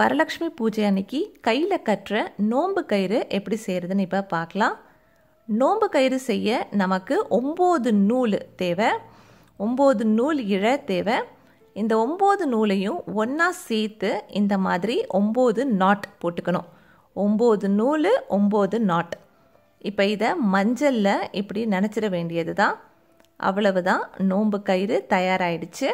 வரலக்ஷ்மி பூஜை அன்னைக்கு கையில் கட்டுற நோன்பு கயிறு எப்படி செய்கிறதுன்னு இப்போ பார்க்கலாம் நோன்பு கயிறு செய்ய நமக்கு ஒம்பது நூல் தேவை ஒம்பது நூல் இழ தேவை இந்த ஒம்பது நூலையும் ஒன்றா சேர்த்து இந்த மாதிரி ஒம்பது நாட் போட்டுக்கணும் ஒம்பது நூல் ஒம்பது நாட் இப்போ இதை மஞ்சளில் இப்படி நினச்சிட வேண்டியது தான் அவ்வளவு தான் நோன்பு கயிறு தயாராகிடுச்சு